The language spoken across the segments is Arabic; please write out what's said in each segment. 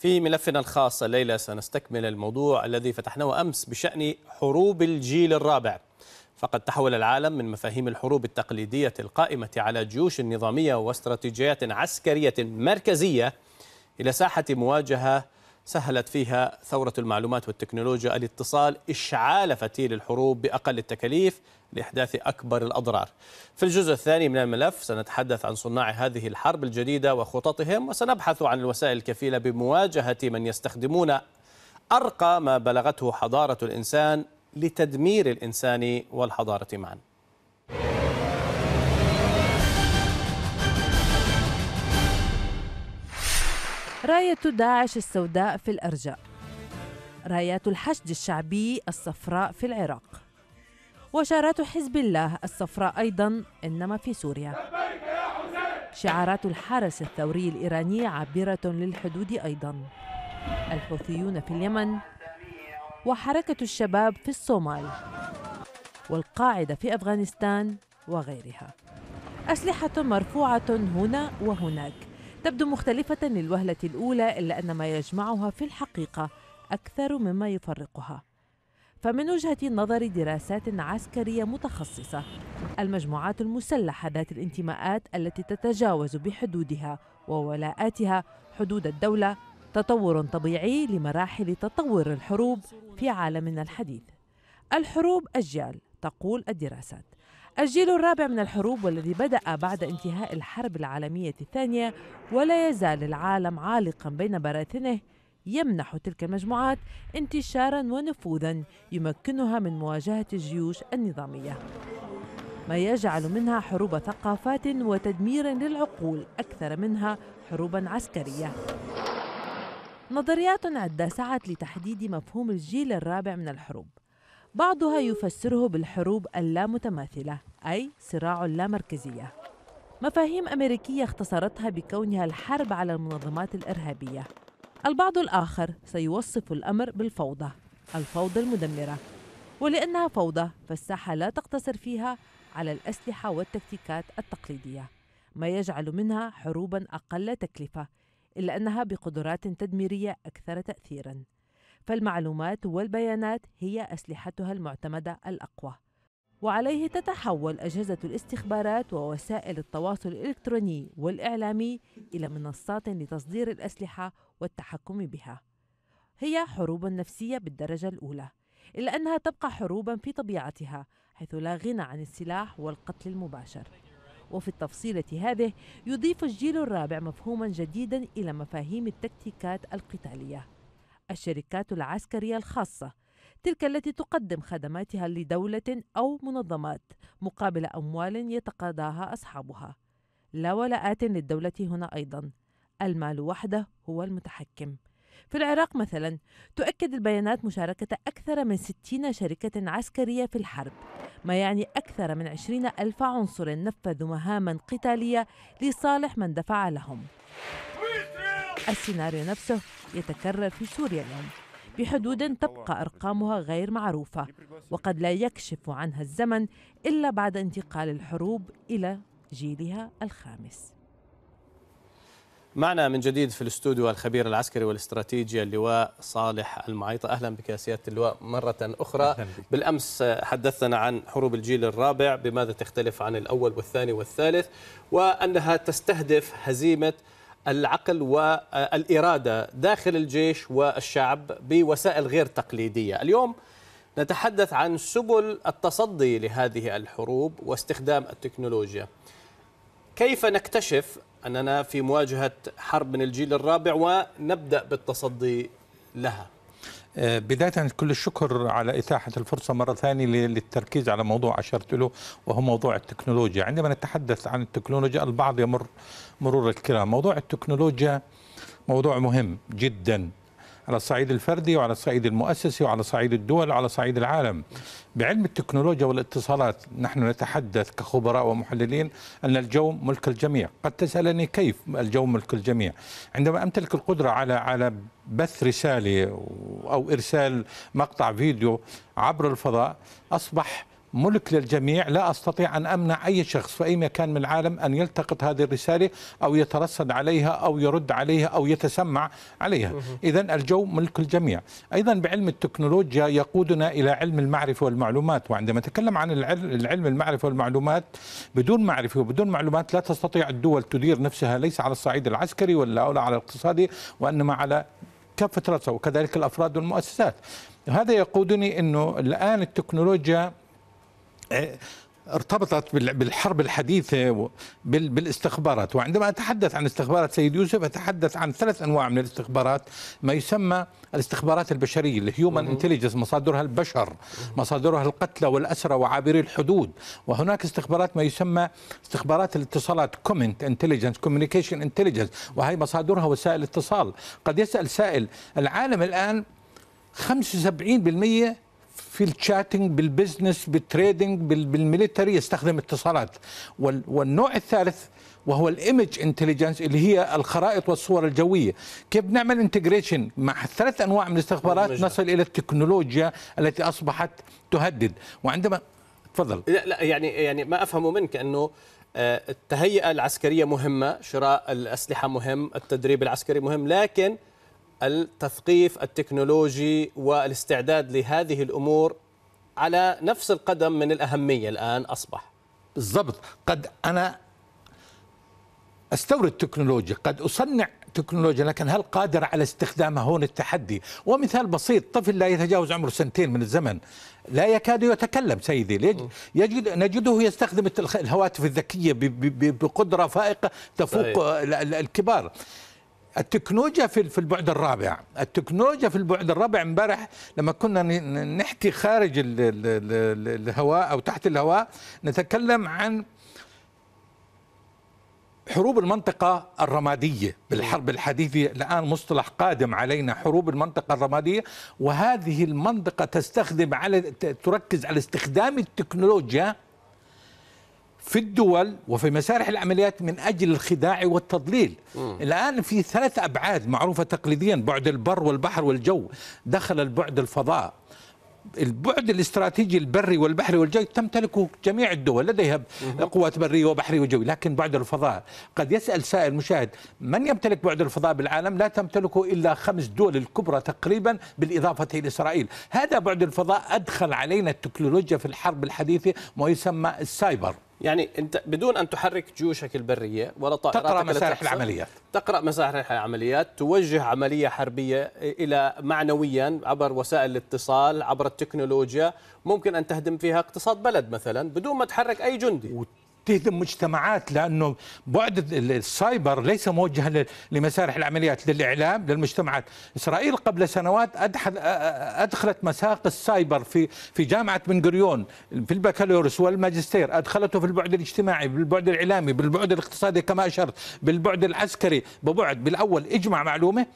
في ملفنا الخاص الليلة سنستكمل الموضوع الذي فتحناه أمس بشأن حروب الجيل الرابع فقد تحول العالم من مفاهيم الحروب التقليدية القائمة على جيوش نظامية واستراتيجيات عسكرية مركزية إلى ساحة مواجهة سهلت فيها ثورة المعلومات والتكنولوجيا الاتصال إشعال فتيل الحروب بأقل التكاليف لإحداث أكبر الأضرار في الجزء الثاني من الملف سنتحدث عن صناع هذه الحرب الجديدة وخططهم وسنبحث عن الوسائل الكفيلة بمواجهة من يستخدمون أرقى ما بلغته حضارة الإنسان لتدمير الإنسان والحضارة معاً راية داعش السوداء في الأرجاء رايات الحشد الشعبي الصفراء في العراق وشارات حزب الله الصفراء أيضا إنما في سوريا شعارات الحرس الثوري الإيراني عابرة للحدود أيضا الحوثيون في اليمن وحركة الشباب في الصومال والقاعدة في أفغانستان وغيرها أسلحة مرفوعة هنا وهناك تبدو مختلفة للوهلة الأولى إلا أن ما يجمعها في الحقيقة أكثر مما يفرقها فمن وجهة نظر دراسات عسكرية متخصصة المجموعات المسلحة ذات الانتماءات التي تتجاوز بحدودها وولاءاتها حدود الدولة تطور طبيعي لمراحل تطور الحروب في عالمنا الحديث الحروب أجيال تقول الدراسات الجيل الرابع من الحروب والذي بدأ بعد انتهاء الحرب العالمية الثانية ولا يزال العالم عالقا بين براثنه يمنح تلك المجموعات انتشارا ونفوذا يمكنها من مواجهة الجيوش النظامية ما يجعل منها حروب ثقافات وتدمير للعقول أكثر منها حروبا عسكرية نظريات عدة سعت لتحديد مفهوم الجيل الرابع من الحروب بعضها يفسره بالحروب اللامتماثلة أي صراع اللامركزية مفاهيم أمريكية اختصرتها بكونها الحرب على المنظمات الإرهابية البعض الآخر سيوصف الأمر بالفوضى الفوضى المدمرة ولأنها فوضى فالساحة لا تقتصر فيها على الأسلحة والتكتيكات التقليدية ما يجعل منها حروبا أقل تكلفة إلا أنها بقدرات تدميرية أكثر تأثيراً فالمعلومات والبيانات هي أسلحتها المعتمدة الأقوى وعليه تتحول أجهزة الاستخبارات ووسائل التواصل الإلكتروني والإعلامي إلى منصات لتصدير الأسلحة والتحكم بها هي حروب نفسية بالدرجة الأولى إلا أنها تبقى حروبا في طبيعتها حيث لا غنى عن السلاح والقتل المباشر وفي التفصيلة هذه يضيف الجيل الرابع مفهوما جديدا إلى مفاهيم التكتيكات القتالية الشركات العسكرية الخاصة تلك التي تقدم خدماتها لدولة أو منظمات مقابل أموال يتقاضاها أصحابها لا ولاءات للدولة هنا أيضا المال وحده هو المتحكم في العراق مثلا تؤكد البيانات مشاركة أكثر من 60 شركة عسكرية في الحرب ما يعني أكثر من 20 ألف عنصر نفذوا مهاما قتالية لصالح من دفع لهم السيناريو نفسه يتكرر في سوريا اليوم بحدود تبقى ارقامها غير معروفه وقد لا يكشف عنها الزمن الا بعد انتقال الحروب الى جيلها الخامس معنا من جديد في الاستوديو الخبير العسكري والاستراتيجي اللواء صالح المعيطة أهلا بك يا سيادة اللواء مرة أخرى بالأمس حدثنا عن حروب الجيل الرابع بماذا تختلف عن الأول والثاني والثالث وأنها تستهدف هزيمة العقل والإرادة داخل الجيش والشعب بوسائل غير تقليدية اليوم نتحدث عن سبل التصدي لهذه الحروب واستخدام التكنولوجيا كيف نكتشف أننا في مواجهة حرب من الجيل الرابع ونبدأ بالتصدي لها آه، بداية كل الشكر على إتاحة الفرصة مرة ثانية للتركيز على موضوع أشرت له وهو موضوع التكنولوجيا عندما نتحدث عن التكنولوجيا البعض يمر مرور الكرام موضوع التكنولوجيا موضوع مهم جدا على الصعيد الفردي وعلى الصعيد المؤسسي وعلى صعيد الدول وعلى صعيد العالم بعلم التكنولوجيا والاتصالات نحن نتحدث كخبراء ومحللين أن الجو ملك الجميع قد تسألني كيف الجو ملك الجميع عندما أمتلك القدرة على على بث رسالة أو إرسال مقطع فيديو عبر الفضاء أصبح ملك للجميع لا أستطيع أن أمنع أي شخص في أي مكان من العالم أن يلتقط هذه الرسالة أو يترصد عليها أو يرد عليها أو يتسمع عليها إذا الجو ملك الجميع أيضا بعلم التكنولوجيا يقودنا إلى علم المعرفة والمعلومات وعندما نتكلم عن العلم المعرفة والمعلومات بدون معرفة وبدون معلومات لا تستطيع الدول تدير نفسها ليس على الصعيد العسكري ولا ولا على الاقتصادي وإنما على كافة رأسها وكذلك الأفراد والمؤسسات هذا يقودني أنه الآن التكنولوجيا آه، ارتبطت بالحرب الحديثة آه، بالاستخبارات وعندما أتحدث عن استخبارات سيد يوسف أتحدث عن ثلاث أنواع من الاستخبارات ما يسمى الاستخبارات البشرية الهيومن انتليجنس مصادرها البشر مصادرها القتلى والأسرى وعابري الحدود وهناك استخبارات ما يسمى استخبارات الاتصالات كومنت انتليجنس كوميونيكيشن انتليجنس وهي مصادرها وسائل اتصال قد يسأل سائل العالم الآن 75% في الشاتنج بالبزنس بالتريدنج بالميليتري يستخدم اتصالات والنوع الثالث وهو الايمج انتليجنس اللي هي الخرائط والصور الجويه كيف نعمل انتجريشن مع ثلاث انواع من الاستخبارات نصل الى التكنولوجيا التي اصبحت تهدد وعندما تفضل لا, لا يعني يعني ما افهمه منك انه آه، التهيئه العسكريه مهمه شراء الاسلحه مهم التدريب العسكري مهم لكن التثقيف التكنولوجي والاستعداد لهذه الامور على نفس القدم من الاهميه الان اصبح. بالضبط، قد انا استورد تكنولوجيا، قد اصنع تكنولوجيا لكن هل قادر على استخدامها هون التحدي ومثال بسيط طفل لا يتجاوز عمره سنتين من الزمن لا يكاد يتكلم سيدي يجد نجده يستخدم الهواتف الذكية بقدرة فائقة تفوق الكبار التكنولوجيا في في البعد الرابع التكنولوجيا في البعد الرابع امبارح لما كنا نحكي خارج ال ال الهواء او تحت الهواء نتكلم عن حروب المنطقة الرمادية بالحرب الحديثة الآن مصطلح قادم علينا حروب المنطقة الرمادية وهذه المنطقة تستخدم على تركز على استخدام التكنولوجيا في الدول وفي مسارح العمليات من أجل الخداع والتضليل م. الآن في ثلاث أبعاد معروفة تقليديا بعد البر والبحر والجو دخل البعد الفضاء البعد الاستراتيجي البري والبحري والجوي تمتلكه جميع الدول لديها قوات بريه وبحريه وجوي لكن بعد الفضاء قد يسال سائل مشاهد من يمتلك بعد الفضاء بالعالم لا تمتلكه الا خمس دول الكبرى تقريبا بالاضافه الى اسرائيل هذا بعد الفضاء ادخل علينا التكنولوجيا في الحرب الحديثه ما يسمى السايبر يعني انت بدون ان تحرك جيوشك البريه ولا طائراتك تقرا مسارح العمليات تقرا مسارح العمليات توجه عمليه حربيه الى معنويا عبر وسائل الاتصال عبر التكنولوجيا ممكن ان تهدم فيها اقتصاد بلد مثلا بدون ما تحرك اي جندي تهدم مجتمعات لانه بعد السايبر ليس موجه لمسارح العمليات للاعلام للمجتمعات، اسرائيل قبل سنوات ادخلت مساق السايبر في في جامعه بن غوريون في البكالوريوس والماجستير، ادخلته في البعد الاجتماعي، بالبعد الاعلامي، بالبعد الاقتصادي كما اشرت، بالبعد العسكري، ببعد بالاول اجمع معلومه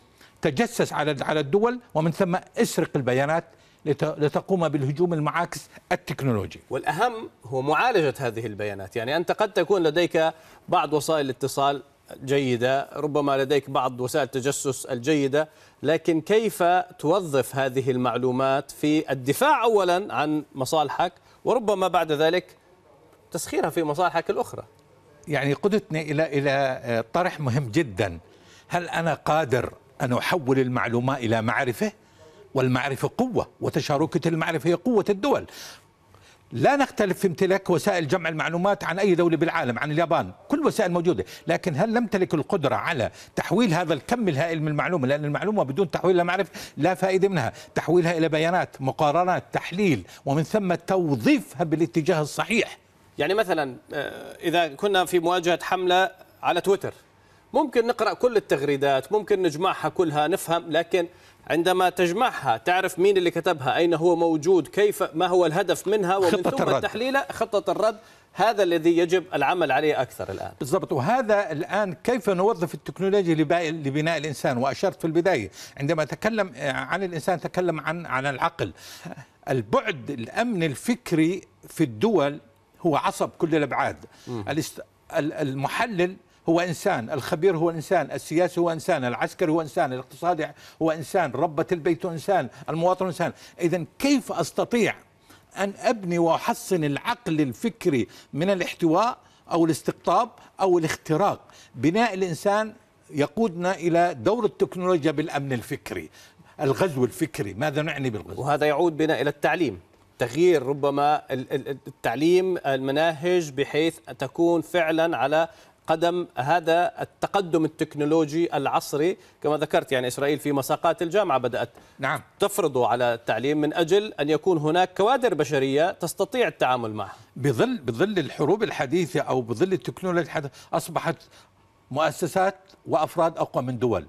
تجسس على على الدول ومن ثم اسرق البيانات لتقوم بالهجوم المعاكس التكنولوجي والأهم هو معالجة هذه البيانات يعني أنت قد تكون لديك بعض وسائل الاتصال جيدة ربما لديك بعض وسائل التجسس الجيدة لكن كيف توظف هذه المعلومات في الدفاع أولا عن مصالحك وربما بعد ذلك تسخيرها في مصالحك الأخرى يعني قدتنا إلى إلى طرح مهم جدا هل أنا قادر أن أحول المعلومة إلى معرفة والمعرفة قوة وتشاركة المعرفة هي قوة الدول لا نختلف في امتلاك وسائل جمع المعلومات عن أي دولة بالعالم عن اليابان كل وسائل موجودة لكن هل نمتلك القدرة على تحويل هذا الكم الهائل من المعلومة لأن المعلومة بدون تحويل معرفة لا فائدة منها تحويلها إلى بيانات مقارنات تحليل ومن ثم توظيفها بالاتجاه الصحيح يعني مثلا آه، إذا كنا في مواجهة حملة على تويتر ممكن نقرأ كل التغريدات ممكن نجمعها كلها نفهم لكن عندما تجمعها تعرف مين اللي كتبها أين هو موجود كيف ما هو الهدف منها ومن ثم التحليل خطة الرد هذا الذي يجب العمل عليه أكثر الآن بالضبط وهذا الآن كيف نوظف التكنولوجيا لبناء الإنسان وأشرت في البداية عندما تكلم آه، عن الإنسان تكلم عن عن العقل البعد الأمن الفكري في الدول هو عصب كل الأبعاد المحلل هو إنسان الخبير هو إنسان السياسي هو إنسان العسكري هو إنسان الاقتصادي هو إنسان ربة البيت إنسان المواطن إنسان إذا كيف أستطيع أن أبني وأحصن العقل الفكري من الاحتواء أو الاستقطاب أو الاختراق بناء الإنسان يقودنا إلى دور التكنولوجيا بالأمن الفكري الغزو الفكري ماذا نعني بالغزو وهذا يعود بنا إلى التعليم تغيير ربما التعليم المناهج بحيث تكون فعلا على قدم هذا التقدم التكنولوجي العصري كما ذكرت يعني إسرائيل في مساقات الجامعة بدأت نعم. تفرضه على التعليم من أجل أن يكون هناك كوادر بشرية تستطيع التعامل معها بظل, بظل الحروب الحديثة أو بظل التكنولوجيا الحديثة أصبحت مؤسسات وأفراد أقوى من دول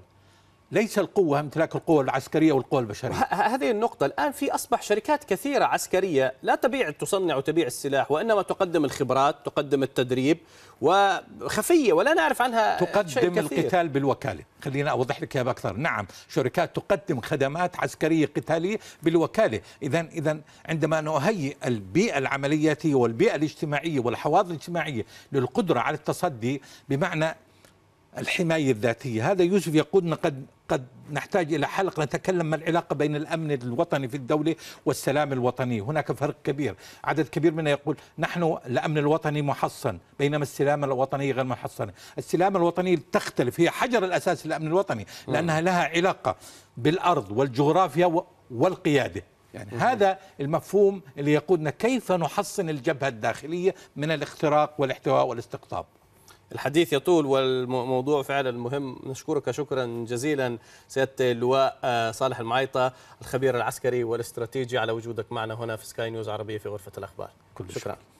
ليس القوة امتلاك القوة العسكريه والقوة البشرية هذه النقطة الآن في أصبح شركات كثيرة عسكرية لا تبيع تصنع وتبيع السلاح وإنما تقدم الخبرات تقدم التدريب وخفية ولا نعرف عنها تقدم شيء كثير. القتال بالوكالة خلينا أوضح لك إياها أكثر نعم شركات تقدم خدمات عسكرية قتالية بالوكالة إذا إذا عندما نهيئ البيئة العملياتية والبيئة الاجتماعية والحواضر الاجتماعية للقدرة على التصدي بمعنى الحماية الذاتية هذا يوسف يقودنا قد قد نحتاج إلى حلقة نتكلم ما العلاقة بين الأمن الوطني في الدولة والسلام الوطني هناك فرق كبير عدد كبير منا يقول نحن الأمن الوطني محصن بينما السلام الوطني غير محصن السلام الوطني تختلف هي حجر الأساس للأمن الوطني لأنها لها علاقة بالأرض والجغرافيا والقيادة يعني هذا المفهوم اللي يقودنا كيف نحصن الجبهة الداخلية من الاختراق والاحتواء والاستقطاب الحديث يطول والموضوع فعلا مهم نشكرك شكرا جزيلا سيادة اللواء آه، صالح المعيطة الخبير العسكري والاستراتيجي على وجودك معنا هنا في سكاي نيوز عربية في غرفة الأخبار كل شكرا, شكرا.